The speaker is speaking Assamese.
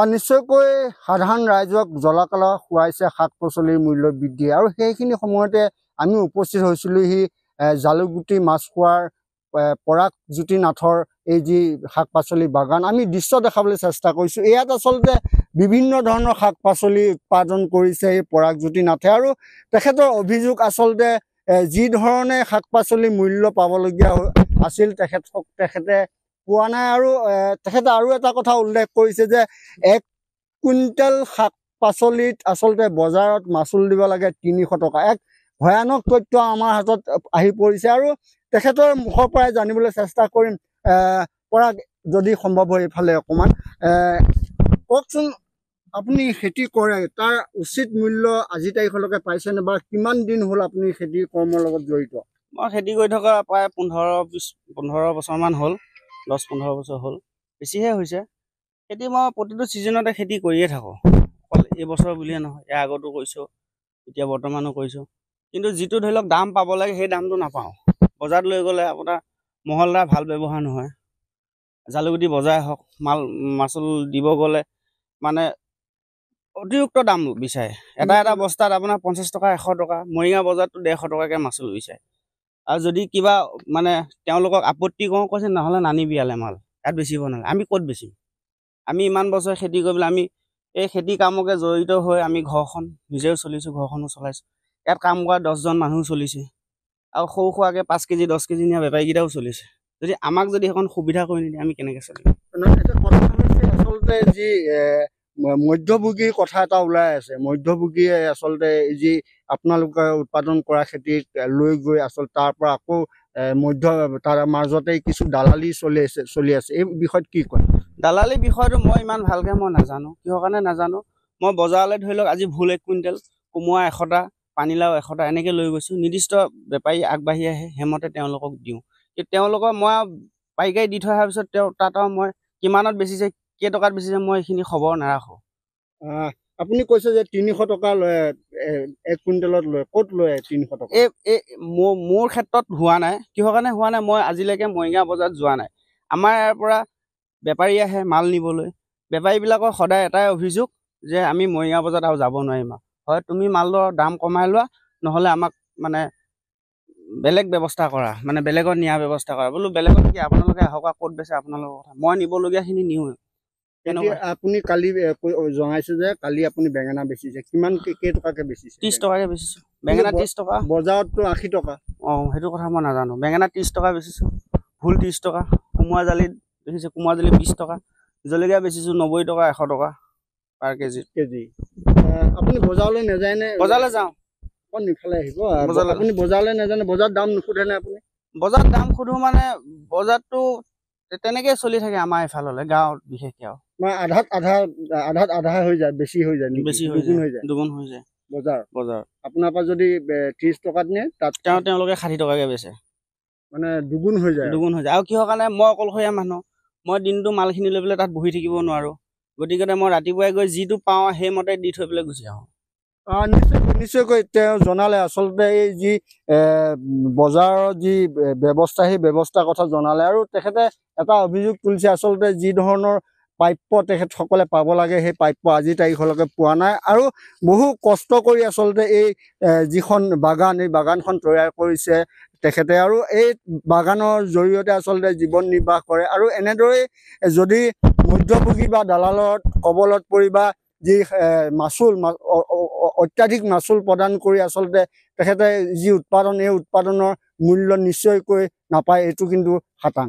আৰু নিশ্চয়কৈ সাধাৰণ ৰাইজক জলাকালা খুৱাইছে শাক পাচলিৰ মূল্য বৃদ্ধি আৰু সেইখিনি সময়তে আমি উপস্থিত হৈছিলোঁ সেই জালুকগুটি মাছখোৱাৰ পৰাগ জ্যোতি নাথৰ এই যি শাক পাচলি বাগান আমি দৃশ্য দেখাবলৈ চেষ্টা কৰিছোঁ ইয়াত আচলতে বিভিন্ন ধৰণৰ শাক পাচলি উৎপাদন কৰিছে সেই পৰাগ জ্যোতি নাথে আৰু তেখেতৰ অভিযোগ আচলতে যি ধৰণে শাক পাচলিৰ মূল্য পাবলগীয়া আছিল তেখেতক তেখেতে পোৱা নাই আৰু তেখেতে আৰু এটা কথা উল্লেখ কৰিছে যে এক কুইণ্টেল শাক পাচলিত আচলতে বজাৰত মাচুল দিব লাগে তিনিশ টকা এক ভয়ানক তথ্য আমাৰ হাতত আহি পৰিছে আৰু তেখেতৰ মুখৰ পৰাই জানিবলৈ চেষ্টা কৰিম পৰা যদি সম্ভৱ হয় এইফালে অকণমান কওকচোন আপুনি খেতি কৰে তাৰ উচিত মূল্য আজি তাৰিখলৈকে পাইছেনে বা কিমান দিন হ'ল আপুনি খেতি কৰ্মৰ লগত জড়িত মই খেতি কৰি থকা প্ৰায় পোন্ধৰ পোন্ধৰ বছৰমান হ'ল দহ পোন্ধৰ বছৰ হ'ল বেছিহে হৈছে খেতি মই প্ৰতিটো ছিজনতে খেতি কৰিয়ে থাকোঁ অকল এইবছৰ বুলিয়ে নহয় ইয়াৰ আগতো কৰিছোঁ এতিয়া বৰ্তমানো কৰিছোঁ কিন্তু যিটো ধৰি লওক দাম পাব লাগে সেই দামটো নাপাওঁ বজাৰত লৈ গ'লে আপোনাৰ মহলদাৰ ভাল ব্যৱহাৰ নহয় জালুকুটি বজাৰ হওক মাল মাচুল দিব গ'লে মানে অতিৰিক্ত দাম বিচাৰে এটা এটা বস্তাত আপোনাৰ পঞ্চাছ টকা এশ টকা মৰিগাঁও বজাৰততো ডেৰশ টকাকৈ মাচুল বিচাৰে আৰু যদি কিবা মানে তেওঁলোকক আপত্তি কৰোঁ কৈছে নহ'লে নানি বিয়ালে মাল ইয়াত বেচিব নালাগে আমি ক'ত বেচিম আমি ইমান বছৰ খেতি কৰি পেলাই আমি এই খেতি কামকে জড়িত হৈ আমি ঘৰখন নিজেও চলিছোঁ ঘৰখনো চলাইছোঁ ইয়াত কাম কৰা দহজন মানুহ চলিছে আৰু সৰু সুৰাকৈ পাঁচ কেজি দহ কেজি নিয়া বেপাৰীকেইটাও চলিছে যদি আমাক যদি সেইখন সুবিধা কৰি নিদিয়ে আমি কেনেকৈ চলিম হৈছে আচলতে যি মধ্যভোগীৰ কথা এটা ওলাই আছে মধ্যভোগীয়ে আচলতে যি আপোনালোকে উৎপাদন কৰা খেতি লৈ গৈ আচলতে পৰা আকৌ মধ্য তাৰ মাজতে কিছু দালালি চলি আছে চলি আছে এই বিষয়ত কি কয় দালালি বিষয়টো মই ইমান ভালকে মই নাজানো কিহৰ কাৰণে নাজানো মই বজাৰলৈ ধৰি লওক আজি ভুল এক কুইণ্টেল কোমোৰা এশটা পানীলাও এশটা এনেকে লৈ গৈছোঁ নিৰ্দিষ্ট বেপাৰী আগবাঢ়ি আহে সেইমতে তেওঁলোকক দিওঁ তেওঁলোকৰ মই পাইকাৰী দি থৈ অহাৰ পিছত তেওঁ তাত আৰু মই কিমানত বেচিছে কেই টকাত বেছি বেচিছে মই এইখিনি খবৰ নাৰাখো আপুনি কৈছে যে তিনিশ টকা লয় এক কুইণ্টেলত লয় ক'ত লয় তিনিশ টকা এই এই মোৰ মোৰ ক্ষেত্ৰত হোৱা নাই কিহৰ কাৰণে হোৱা নাই মই আজিলৈকে মৰিগাঁও বজাৰত যোৱা নাই আমাৰ ইয়াৰ পৰা বেপাৰী আহে মাল নিবলৈ বেপাৰীবিলাকৰ সদায় এটাই অভিযোগ যে আমি মৰিগাঁও বজাৰত আৰু যাব নোৱাৰিম আৰু হয় তুমি মালৰ দাম কমাই লোৱা নহ'লে আমাক মানে বেলেগ ব্যৱস্থা কৰা মানে বেলেগত নিয়াৰ ব্যৱস্থা কৰা বোলো বেলেগত কি আপোনালোকে আহক ক'ত বেছে আপোনালোকৰ কথা মই নিবলগীয়াখিনি নিওঁৱে আপুনি কালি জনাইছে যে কালি আপুনি বেঙেনা বেচিছে কিমান কেইটকাকে বেচিছে ত্ৰিছ টকাকে বেচিছোঁ বেঙেনা ত্ৰিছ টকা বজাৰততো আশী টকা অঁ সেইটো কথা মই নাজানো বেঙেনা ত্ৰিছ টকা বেচিছোঁ ভুল ত্ৰিছ টকা কোমোৰা জালি বেচিছে কোমোৰা জালি বিছ টকা জলকীয়া বেচিছোঁ নব্বৈ টকা এশ টকা পাৰ কেজি কেজি আপুনি বজাৰলৈ নে বজাৰলৈ যাওঁ অকণ বজাৰত দাম সুধো মানে বজাৰটো তেনেকৈ চলি থাকে আমাৰ এইফাললৈ গাঁৱত বিশেষকৈ আৰু মানে আধাত আধা আধাত আধা হৈ যায় বেছি হৈ যায় বেছি হৈ যায় হৈ যায় দুগুণ হৈ যায় বজাৰ বজাৰ আপোনাৰ পৰা যদি ত্ৰিছ টকাত নিয়ে তাত তেওঁ তেওঁলোকে ষাঠি টকাকৈ বেচে মানে দুগুণ হৈ যায় দুগুণ হৈ যায় আৰু কিহৰ কাৰণে মই অকলশৰীয়া মানুহ মই দিনটো মালখিনি লৈ পেলাই তাত বহি থাকিব নোৱাৰোঁ গতিকে মই ৰাতিপুৱাই গৈ যিটো পাওঁ সেইমতে দি থৈ পেলাই গুচি আহোঁ নিশ্চয়কৈ নিশ্চয়কৈ তেওঁ জনালে আচলতে এই যি বজাৰৰ যি ব্যৱস্থা সেই ব্যৱস্থাৰ কথা জনালে আৰু তেখেতে এটা অভিযোগ তুলিছে আচলতে যি ধৰণৰ প্ৰাপ্য তেখেতসকলে পাব লাগে সেই প্ৰাপ্য আজিৰ তাৰিখলৈকে পোৱা নাই আৰু বহু কষ্ট কৰি আচলতে এই যিখন বাগান এই বাগানখন তৈয়াৰ কৰিছে তেখেতে আৰু এই বাগানৰ জৰিয়তে আচলতে জীৱন নিৰ্বাহ কৰে আৰু এনেদৰেই যদি মধ্যভোগী বা দালালত কবলত পৰি বা যি মাচুল অত্যাধিক মাচুল প্ৰদান কৰি আচলতে তেখেতে যি উৎপাদন এই উৎপাদনৰ মূল্য নিশ্চয়কৈ নাপায় এইটো কিন্তু হাতাং